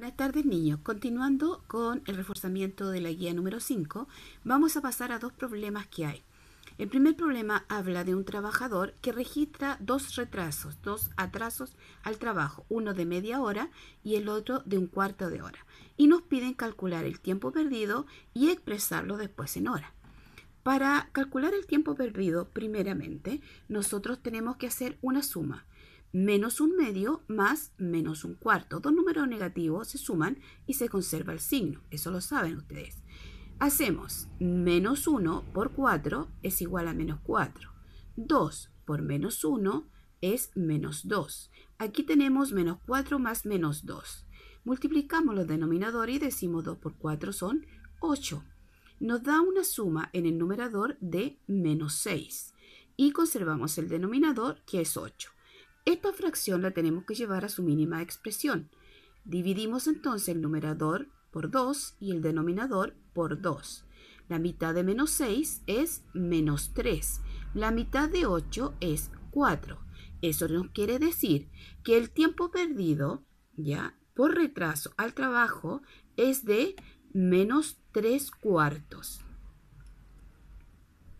Buenas tardes niños. Continuando con el reforzamiento de la guía número 5, vamos a pasar a dos problemas que hay. El primer problema habla de un trabajador que registra dos retrasos, dos atrasos al trabajo, uno de media hora y el otro de un cuarto de hora, y nos piden calcular el tiempo perdido y expresarlo después en hora. Para calcular el tiempo perdido, primeramente, nosotros tenemos que hacer una suma menos un medio más menos un cuarto. Dos números negativos se suman y se conserva el signo. Eso lo saben ustedes. Hacemos menos 1 por 4 es igual a menos 4. 2 por menos 1 es menos 2. Aquí tenemos menos 4 más menos 2. Multiplicamos los denominadores y decimos 2 por 4 son 8. Nos da una suma en el numerador de menos 6 y conservamos el denominador que es 8. Esta fracción la tenemos que llevar a su mínima expresión. Dividimos entonces el numerador por 2 y el denominador por 2. La mitad de menos 6 es menos 3. La mitad de 8 es 4. Eso nos quiere decir que el tiempo perdido, ya, por retraso al trabajo es de menos 3 cuartos.